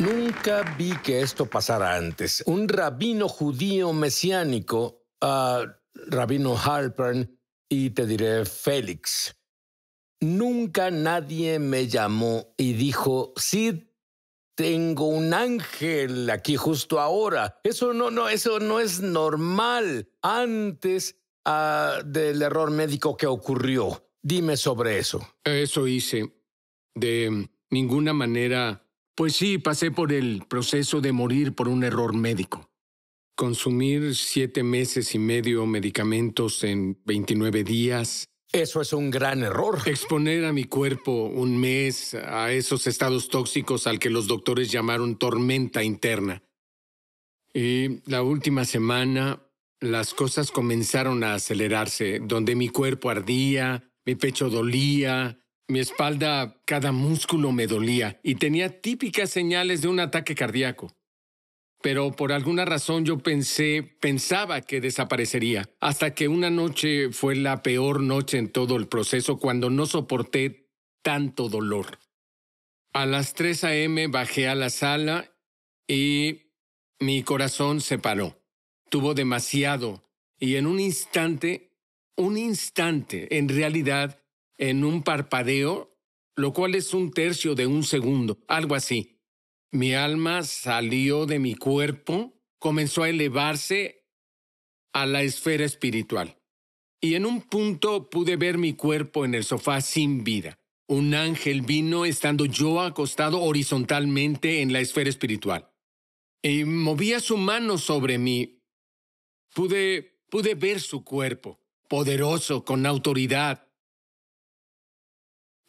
Nunca vi que esto pasara antes. Un rabino judío mesiánico, ah, rabino Halpern, y te diré Félix. Nunca nadie me llamó y dijo, sí, tengo un ángel aquí justo ahora. Eso no, no, eso no es normal. Antes ah, del error médico que ocurrió. Dime sobre eso. Eso hice. De ninguna manera pues sí, pasé por el proceso de morir por un error médico. Consumir siete meses y medio medicamentos en 29 días. Eso es un gran error. Exponer a mi cuerpo un mes a esos estados tóxicos al que los doctores llamaron tormenta interna. Y la última semana las cosas comenzaron a acelerarse, donde mi cuerpo ardía, mi pecho dolía, mi espalda, cada músculo me dolía y tenía típicas señales de un ataque cardíaco. Pero por alguna razón yo pensé, pensaba que desaparecería, hasta que una noche fue la peor noche en todo el proceso cuando no soporté tanto dolor. A las 3 a.m. bajé a la sala y mi corazón se paró. Tuvo demasiado y en un instante, un instante, en realidad, en un parpadeo, lo cual es un tercio de un segundo, algo así. Mi alma salió de mi cuerpo, comenzó a elevarse a la esfera espiritual. Y en un punto pude ver mi cuerpo en el sofá sin vida. Un ángel vino estando yo acostado horizontalmente en la esfera espiritual. Y movía su mano sobre mí. Pude, pude ver su cuerpo, poderoso, con autoridad,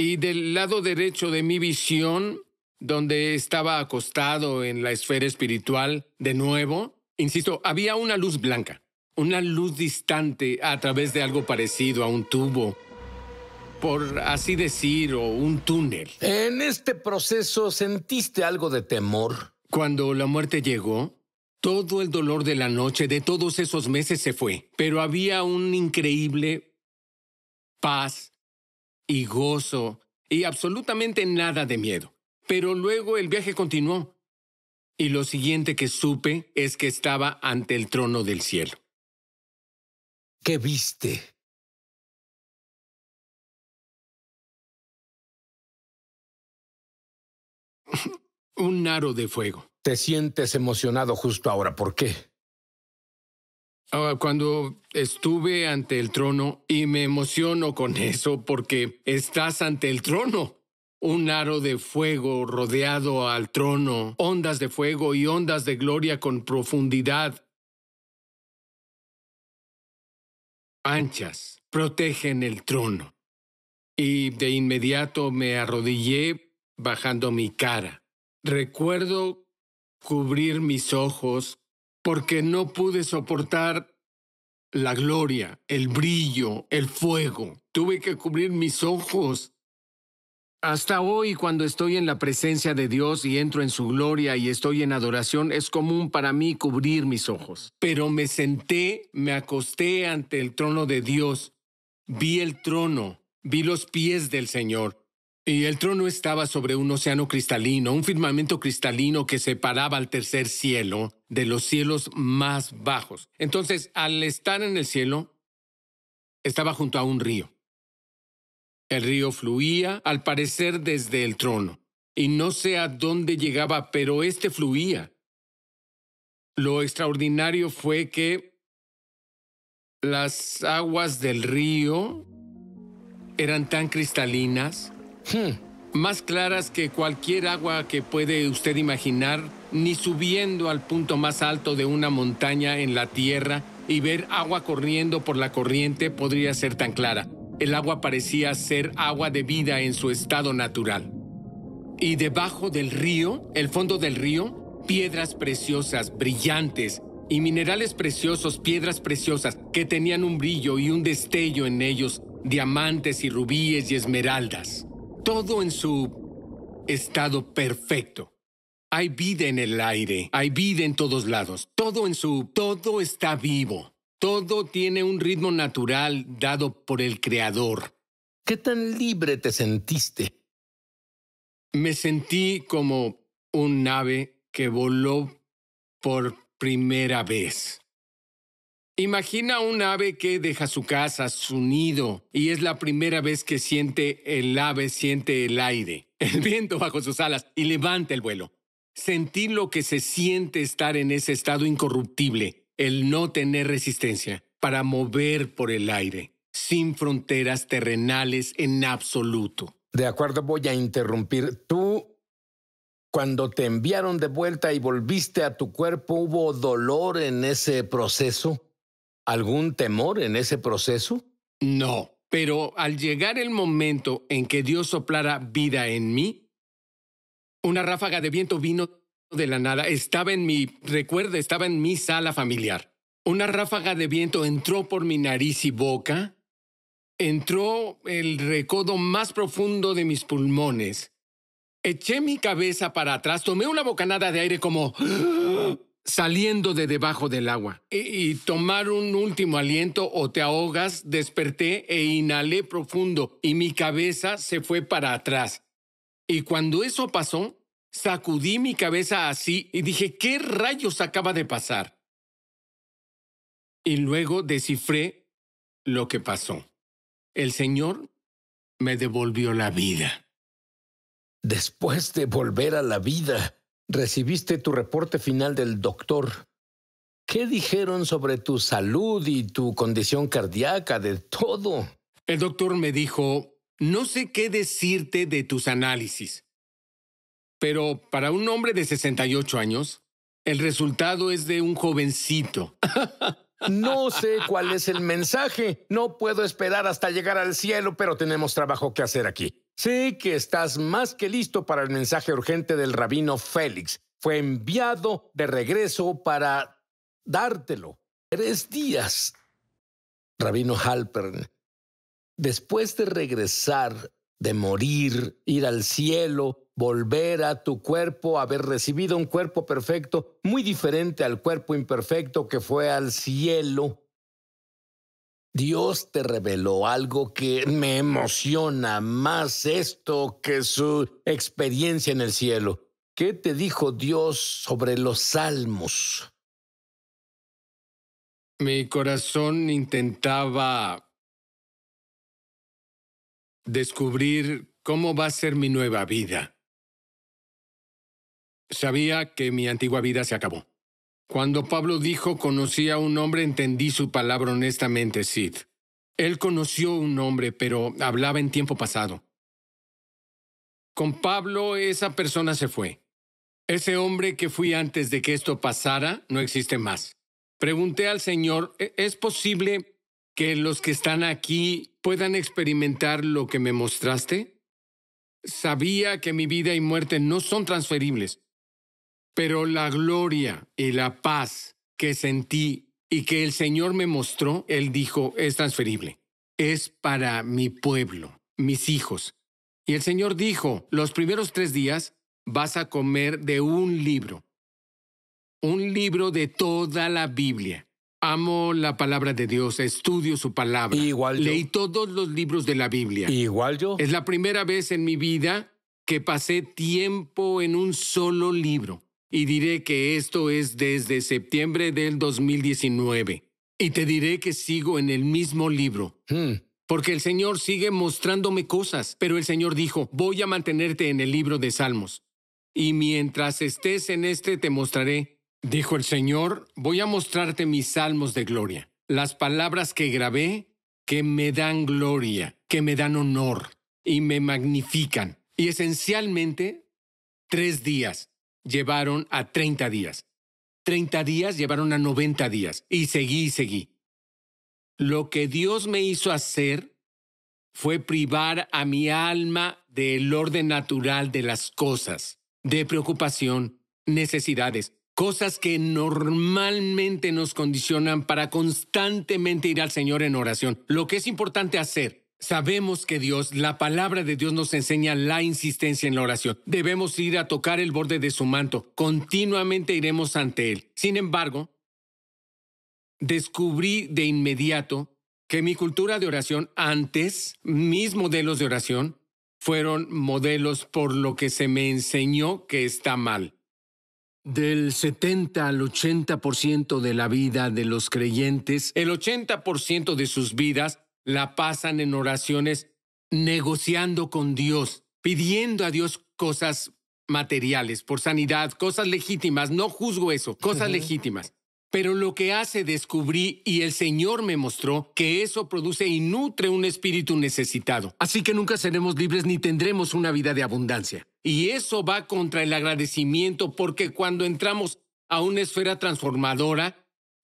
y del lado derecho de mi visión, donde estaba acostado en la esfera espiritual, de nuevo, insisto, había una luz blanca, una luz distante a través de algo parecido a un tubo, por así decir, o un túnel. En este proceso sentiste algo de temor. Cuando la muerte llegó, todo el dolor de la noche, de todos esos meses se fue, pero había un increíble paz y gozo y absolutamente nada de miedo. Pero luego el viaje continuó. Y lo siguiente que supe es que estaba ante el trono del cielo. ¿Qué viste? Un aro de fuego. Te sientes emocionado justo ahora. ¿Por qué? Ah, cuando estuve ante el trono y me emociono con eso porque estás ante el trono. Un aro de fuego rodeado al trono, ondas de fuego y ondas de gloria con profundidad. Anchas protegen el trono. Y de inmediato me arrodillé bajando mi cara. Recuerdo cubrir mis ojos porque no pude soportar la gloria, el brillo, el fuego. Tuve que cubrir mis ojos. Hasta hoy, cuando estoy en la presencia de Dios y entro en su gloria y estoy en adoración, es común para mí cubrir mis ojos. Pero me senté, me acosté ante el trono de Dios, vi el trono, vi los pies del Señor, y el trono estaba sobre un océano cristalino, un firmamento cristalino que separaba al tercer cielo de los cielos más bajos. Entonces, al estar en el cielo, estaba junto a un río. El río fluía, al parecer, desde el trono. Y no sé a dónde llegaba, pero este fluía. Lo extraordinario fue que las aguas del río eran tan cristalinas Hmm. Más claras que cualquier agua que puede usted imaginar, ni subiendo al punto más alto de una montaña en la tierra y ver agua corriendo por la corriente podría ser tan clara. El agua parecía ser agua de vida en su estado natural. Y debajo del río, el fondo del río, piedras preciosas, brillantes, y minerales preciosos, piedras preciosas, que tenían un brillo y un destello en ellos, diamantes y rubíes y esmeraldas todo en su estado perfecto. Hay vida en el aire, hay vida en todos lados, todo en su, todo está vivo, todo tiene un ritmo natural dado por el Creador. ¿Qué tan libre te sentiste? Me sentí como un ave que voló por primera vez. Imagina un ave que deja su casa, su nido, y es la primera vez que siente el ave, siente el aire, el viento bajo sus alas y levanta el vuelo. Sentir lo que se siente estar en ese estado incorruptible, el no tener resistencia, para mover por el aire, sin fronteras terrenales en absoluto. De acuerdo, voy a interrumpir. Tú cuando te enviaron de vuelta y volviste a tu cuerpo, ¿hubo dolor en ese proceso? algún temor en ese proceso? No, pero al llegar el momento en que Dios soplara vida en mí, una ráfaga de viento vino de la nada, estaba en mi, recuerdo, estaba en mi sala familiar. Una ráfaga de viento entró por mi nariz y boca, entró el recodo más profundo de mis pulmones. Eché mi cabeza para atrás, tomé una bocanada de aire como... ¡Ah! saliendo de debajo del agua y, tomar un último aliento o te ahogas, desperté e inhalé profundo y mi cabeza se fue para atrás. Y cuando eso pasó, sacudí mi cabeza así y dije, ¿qué rayos acaba de pasar? Y luego descifré lo que pasó. El Señor me devolvió la vida. Después de volver a la vida, recibiste tu reporte final del doctor. ¿Qué dijeron sobre tu salud y tu condición cardíaca, de todo? El doctor me dijo, no sé qué decirte de tus análisis, pero para un hombre de 68 años, el resultado es de un jovencito. No sé cuál es el mensaje. No puedo esperar hasta llegar al cielo, pero tenemos trabajo que hacer aquí. Sé que estás más que listo para el mensaje urgente del rabino Félix. Fue enviado de regreso para dártelo. Tres días. Rabino Halpern, después de regresar, de morir, ir al cielo, volver a tu cuerpo, haber recibido un cuerpo perfecto, muy diferente al cuerpo imperfecto que fue al cielo. Dios te reveló algo que me emociona más esto que su experiencia en el cielo. ¿Qué te dijo Dios sobre los salmos? Mi corazón intentaba descubrir cómo va a ser mi nueva vida. Sabía que mi antigua vida se acabó. Cuando Pablo dijo conocía a un hombre, entendí su palabra honestamente, Sid. Él conoció un hombre, pero hablaba en tiempo pasado. Con Pablo esa persona se fue. Ese hombre que fui antes de que esto pasara no existe más. Pregunté al Señor, ¿E, ¿es posible que los que están aquí puedan experimentar lo que me mostraste? Sabía que mi vida y muerte no son transferibles. Pero la gloria y la paz que sentí y que el Señor me mostró, Él dijo, es transferible. Es para mi pueblo, mis hijos. Y el Señor dijo, los primeros tres días vas a comer de un libro. Un libro de toda la Biblia. Amo la palabra de Dios, estudio su palabra. Igual yo. Leí todos los libros de la Biblia. Igual yo. Es la primera vez en mi vida que pasé tiempo en un solo libro y diré que esto es desde septiembre del 2019. Y te diré que sigo en el mismo libro. Hmm. Porque el Señor sigue mostrándome cosas, pero el Señor dijo, voy a mantenerte en el libro de Salmos. Y mientras estés en este te mostraré, dijo el Señor, voy a mostrarte mis salmos de gloria, las palabras que grabé que me dan gloria, que me dan honor y me magnifican. Y esencialmente, tres días llevaron a 30 días. 30 días llevaron a 90 días. Y seguí y seguí. Lo que Dios me hizo hacer fue privar a mi alma del orden natural de las cosas, de preocupación, necesidades, cosas que normalmente nos condicionan para constantemente ir al Señor en oración. Lo que es importante hacer Sabemos que Dios, la palabra de Dios nos enseña la insistencia en la oración. Debemos ir a tocar el borde de su manto. Continuamente iremos ante Él. Sin embargo, descubrí de inmediato que mi cultura de oración antes, mis modelos de oración, fueron modelos por lo que se me enseñó que está mal. Del 70 al 80% de la vida de los creyentes, el 80% de sus vidas la pasan en oraciones negociando con Dios, pidiendo a Dios cosas materiales, por sanidad, cosas legítimas, no juzgo eso, cosas legítimas. Pero lo que hace descubrí y el Señor me mostró que eso produce y nutre un espíritu necesitado. Así que nunca seremos libres ni tendremos una vida de abundancia. Y eso va contra el agradecimiento porque cuando entramos a una esfera transformadora,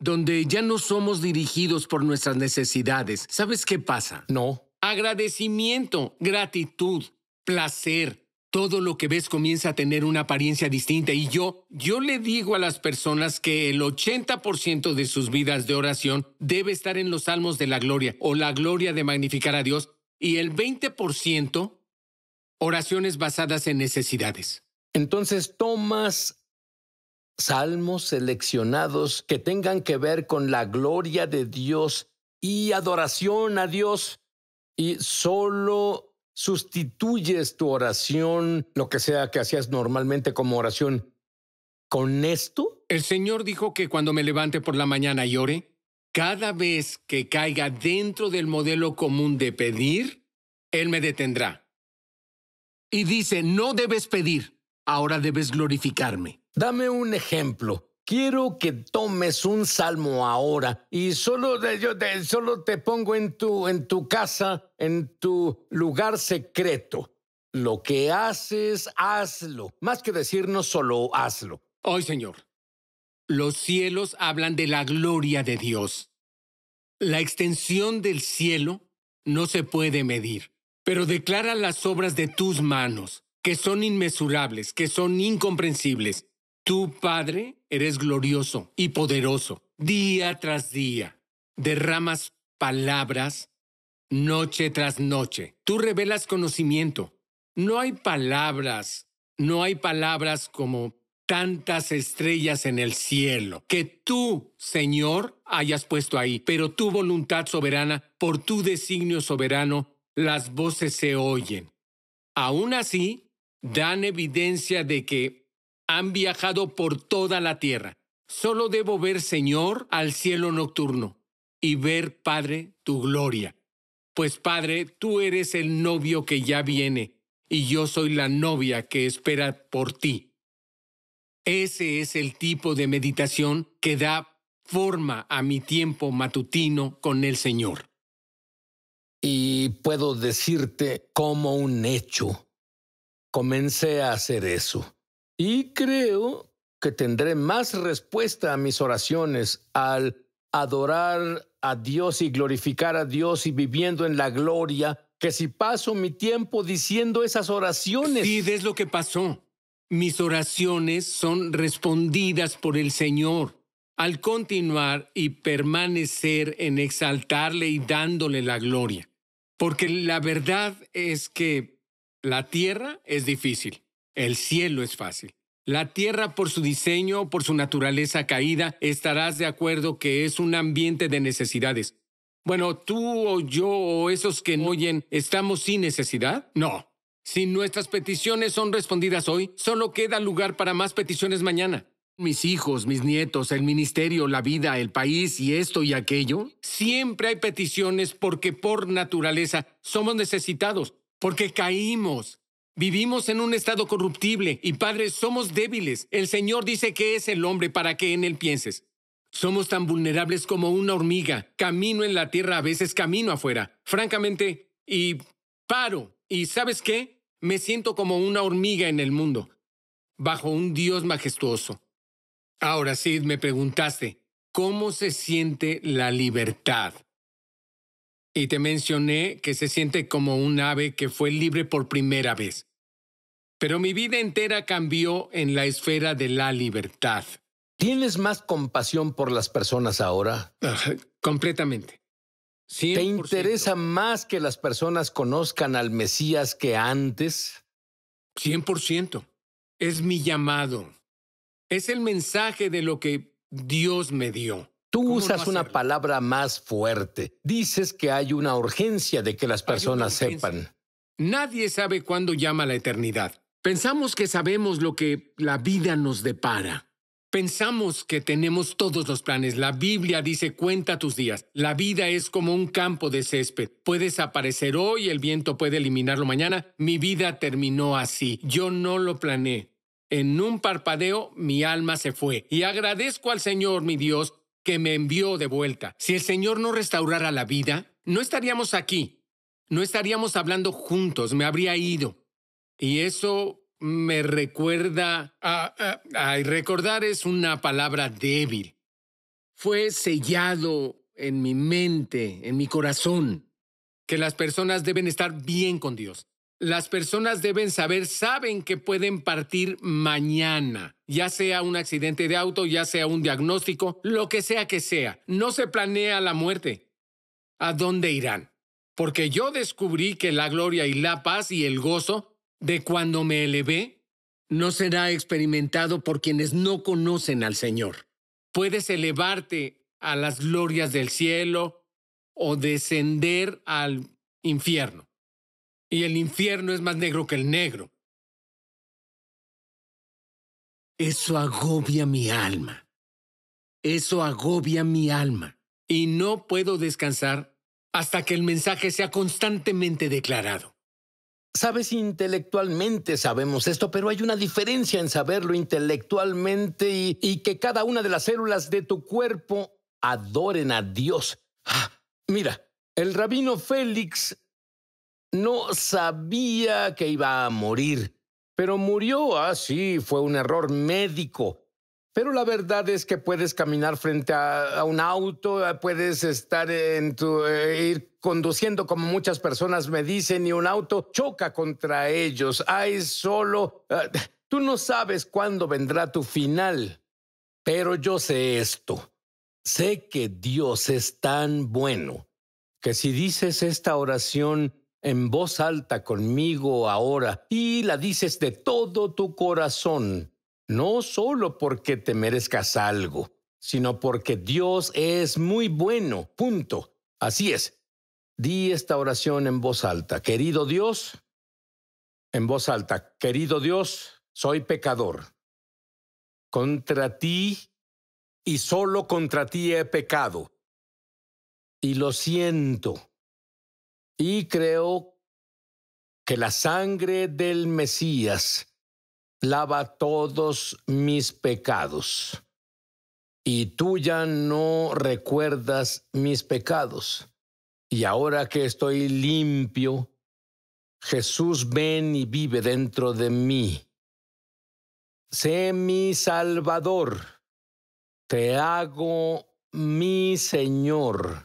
donde ya no somos dirigidos por nuestras necesidades, ¿sabes qué pasa? No. Agradecimiento, gratitud, placer. Todo lo que ves comienza a tener una apariencia distinta y yo, yo le digo a las personas que el 80% de sus vidas de oración debe estar en los salmos de la gloria o la gloria de magnificar a Dios y el 20% oraciones basadas en necesidades. Entonces tomas salmos seleccionados que tengan que ver con la gloria de Dios y adoración a Dios y solo sustituyes tu oración, lo que sea que hacías normalmente como oración, con esto? El Señor dijo que cuando me levante por la mañana y ore, cada vez que caiga dentro del modelo común de pedir, Él me detendrá. Y dice, no debes pedir, ahora debes glorificarme. Dame un ejemplo. Quiero que tomes un salmo ahora y solo, de, solo te pongo en tu, en tu casa, en tu lugar secreto. Lo que haces, hazlo. Más que decirnos solo hazlo. Hoy, Señor, los cielos hablan de la gloria de Dios. La extensión del cielo no se puede medir, pero declara las obras de tus manos, que son inmesurables, que son incomprensibles Tú, Padre, eres glorioso y poderoso. Día tras día, derramas palabras noche tras noche. Tú revelas conocimiento. No hay palabras, no hay palabras como tantas estrellas en el cielo, que tú, Señor, hayas puesto ahí, pero tu voluntad soberana, por tu designio soberano, las voces se oyen. Aún así, dan evidencia de que han viajado por toda la tierra. Solo debo ver, Señor, al cielo nocturno y ver, Padre, tu gloria. Pues, Padre, tú eres el novio que ya viene y yo soy la novia que espera por ti. Ese es el tipo de meditación que da forma a mi tiempo matutino con el Señor. Y puedo decirte como un hecho. Comencé a hacer eso. Y creo que tendré más respuesta a mis oraciones al adorar a Dios y glorificar a Dios y viviendo en la gloria que si paso mi tiempo diciendo esas oraciones. Y es lo que pasó. Mis oraciones son respondidas por el Señor. Al continuar y permanecer en exaltarle y dándole la gloria. Porque la verdad es que la tierra es difícil. El cielo es fácil. La tierra, por su diseño, por su naturaleza caída, estarás de acuerdo que es un ambiente de necesidades. Bueno, tú o yo o esos que no oyen, ¿estamos sin necesidad? No. Si nuestras peticiones son respondidas hoy, solo queda lugar para más peticiones mañana. Mis hijos, mis nietos, el ministerio, la vida, el país y esto y aquello. Siempre hay peticiones porque por naturaleza somos necesitados, porque caímos, Vivimos en un estado corruptible y padres somos débiles. El Señor dice que es el hombre para que en él pienses. Somos tan vulnerables como una hormiga. Camino en la tierra, a veces camino afuera. Francamente, y paro. ¿Y sabes qué? Me siento como una hormiga en el mundo, bajo un Dios majestuoso. Ahora sí, me preguntaste, ¿cómo se siente la libertad? y te mencioné que se siente como un ave que fue libre por primera vez. Pero mi vida entera cambió en la esfera de la libertad. ¿Tienes más compasión por las personas ahora? completamente. ¿Te interesa más que las personas conozcan al Mesías que antes? 100%. Es mi llamado. Es el mensaje de lo que Dios me dio. Tú usas una palabra más fuerte. Dices que hay una urgencia de que las personas sepan. Nadie sabe cuándo llama la eternidad. Pensamos que sabemos lo que la vida nos depara. Pensamos que tenemos todos los planes. La Biblia dice cuenta tus días. La vida es como un campo de césped. Puedes aparecer hoy, el viento puede eliminarlo mañana. Mi vida terminó así. Yo no lo planeé. En un parpadeo mi alma se fue. Y agradezco al Señor, mi Dios, que me envió de vuelta. Si el Señor no restaurara la vida, no estaríamos aquí, no estaríamos hablando juntos, me habría ido. Y eso me recuerda, a, recordar es una palabra débil. Fue sellado en mi mente, en mi corazón, que las personas deben estar bien con Dios. Las personas deben saber, saben que pueden partir mañana, ya sea un accidente de auto, ya sea un diagnóstico, lo que sea que sea. No se planea la muerte. ¿A dónde irán? Porque yo descubrí que la gloria y la paz y el gozo de cuando me elevé no será experimentado por quienes no conocen al Señor. Puedes elevarte a las glorias del cielo o descender al infierno y el infierno es más negro que el negro. Eso agobia mi alma. Eso agobia mi alma. Y no puedo descansar hasta que el mensaje sea constantemente declarado. Sabes, intelectualmente sabemos esto, pero hay una diferencia en saberlo intelectualmente y, que cada una de las células de tu cuerpo adoren a Dios. Ah, mira, el rabino Félix no sabía que iba a morir, pero murió. Ah, sí, fue un error médico. Pero la verdad es que puedes caminar frente a, un auto, ah, puedes estar en tu, eh, ir conduciendo como muchas personas me dicen y un auto choca contra ellos. Ay, solo... Ah, tú no sabes cuándo vendrá tu final. Pero yo sé esto. Sé que Dios es tan bueno que si dices esta oración en voz alta conmigo ahora y la dices de todo tu corazón, no solo porque te merezcas algo, sino porque Dios es muy bueno. Punto. Así es. Di esta oración en voz alta. Querido Dios, en voz alta, querido Dios, soy pecador. Contra ti y solo contra ti he pecado. Y lo siento y creo que la sangre del Mesías lava todos mis pecados. Y tú ya no recuerdas mis pecados. Y ahora que estoy limpio, Jesús ven y vive dentro de mí. Sé mi Salvador, te hago mi Señor